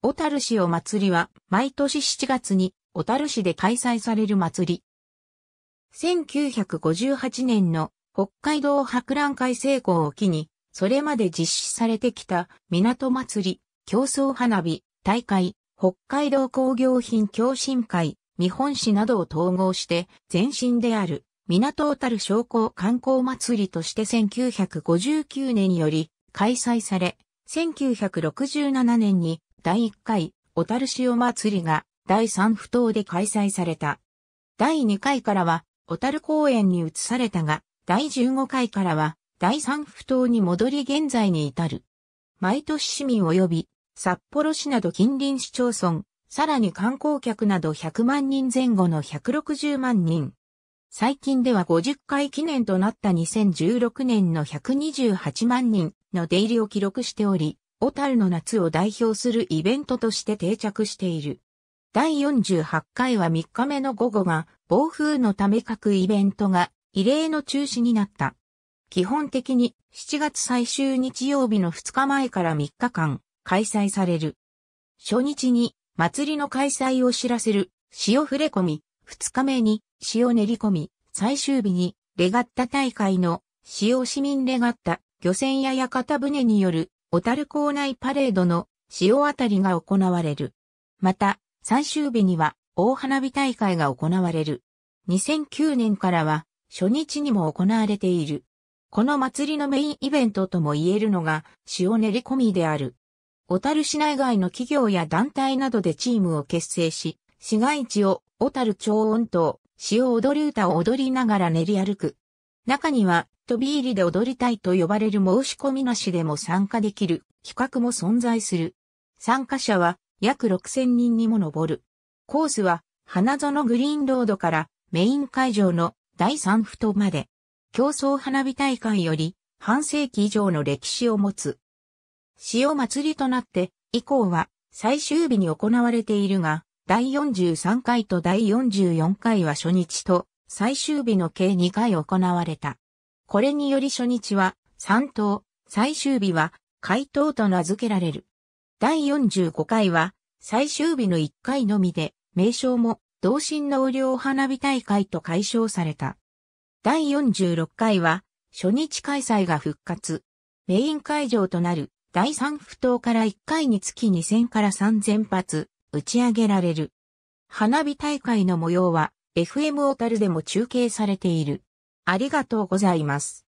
小樽市お祭りは、毎年7月に、小樽市で開催される祭り。1958年の北海道博覧会成功を機に、それまで実施されてきた港祭り、競争花火、大会、北海道工業品共振会、日本市などを統合して、前身である港小樽商工観光祭りとして1959年より開催され、1967年に第1回、小樽塩祭りが第3不当で開催された。第2回からは、小樽公園に移されたが、第15回からは、第3不当に戻り現在に至る。毎年市民及び、札幌市など近隣市町村、さらに観光客など100万人前後の160万人。最近では50回記念となった2016年の128万人の出入りを記録しており、小樽の夏を代表するイベントとして定着している。第48回は3日目の午後が暴風のため各イベントが異例の中止になった。基本的に7月最終日曜日の2日前から3日間開催される。初日に祭りの開催を知らせる潮触れ込み、2日目に潮練り込み、最終日にレガッタ大会の潮市民レガッタ漁船や屋形船による小樽港内パレードの潮あたりが行われる。また、最終日には大花火大会が行われる。2009年からは初日にも行われている。この祭りのメインイベントとも言えるのが潮練り込みである。小樽市内外の企業や団体などでチームを結成し、市街地を小樽町音島、潮踊り歌を踊りながら練り歩く中には、飛び入りで踊りたいと呼ばれる申し込みなしでも参加できる企画も存在する。参加者は約6000人にも上る。コースは花園グリーンロードからメイン会場の第3ふ頭まで、競争花火大会より半世紀以上の歴史を持つ。潮祭りとなって以降は最終日に行われているが、第43回と第44回は初日と最終日の計2回行われた。これにより初日は3等、最終日は回答と名付けられる。第45回は最終日の1回のみで、名称も同心納涼花火大会と解消された。第46回は初日開催が復活。メイン会場となる第3不等から1回につき2000から3000発打ち上げられる。花火大会の模様は FM オタルでも中継されている。ありがとうございます。